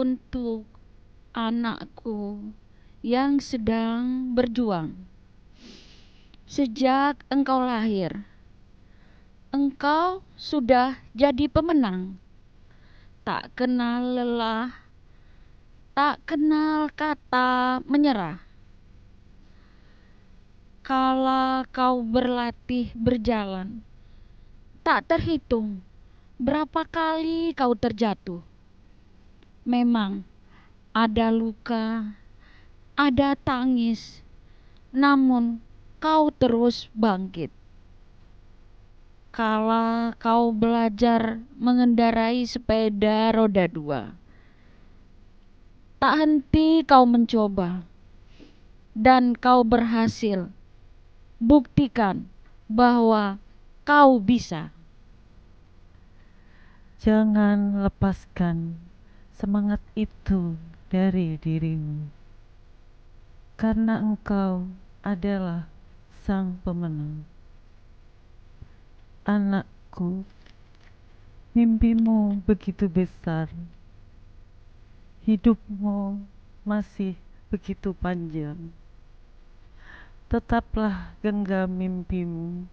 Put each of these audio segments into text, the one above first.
untuk anakku yang sedang berjuang. Sejak engkau lahir, engkau sudah jadi pemenang. Tak kenal lelah, tak kenal kata menyerah. Kala kau berlatih berjalan, tak terhitung berapa kali kau terjatuh memang ada luka, ada tangis, namun kau terus bangkit. Kala kau belajar mengendarai sepeda roda dua, tak henti kau mencoba dan kau berhasil. Buktikan bahwa kau bisa. Jangan lepaskan semangat itu dari dirimu, karena engkau adalah sang pemenang. Anakku, mimpimu begitu besar, hidupmu masih begitu panjang. Tetaplah genggam mimpimu,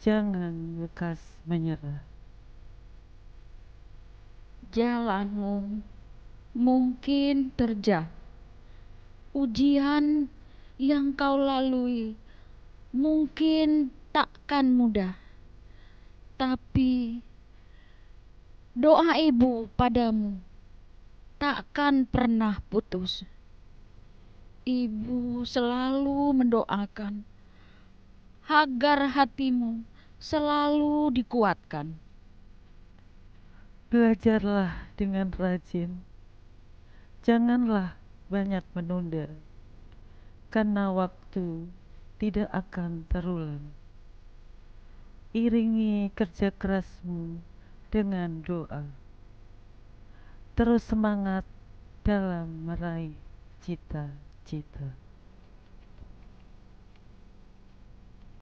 jangan lekas menyerah jalanmu mungkin terjal. Ujian yang kau lalui mungkin takkan mudah, tapi doa ibu padamu takkan pernah putus. Ibu selalu mendoakan agar hatimu selalu dikuatkan. Belajarlah dengan rajin. Janganlah banyak menunda, karena waktu tidak akan terulang. Iringi kerja kerasmu dengan doa. Terus semangat dalam meraih cita-cita.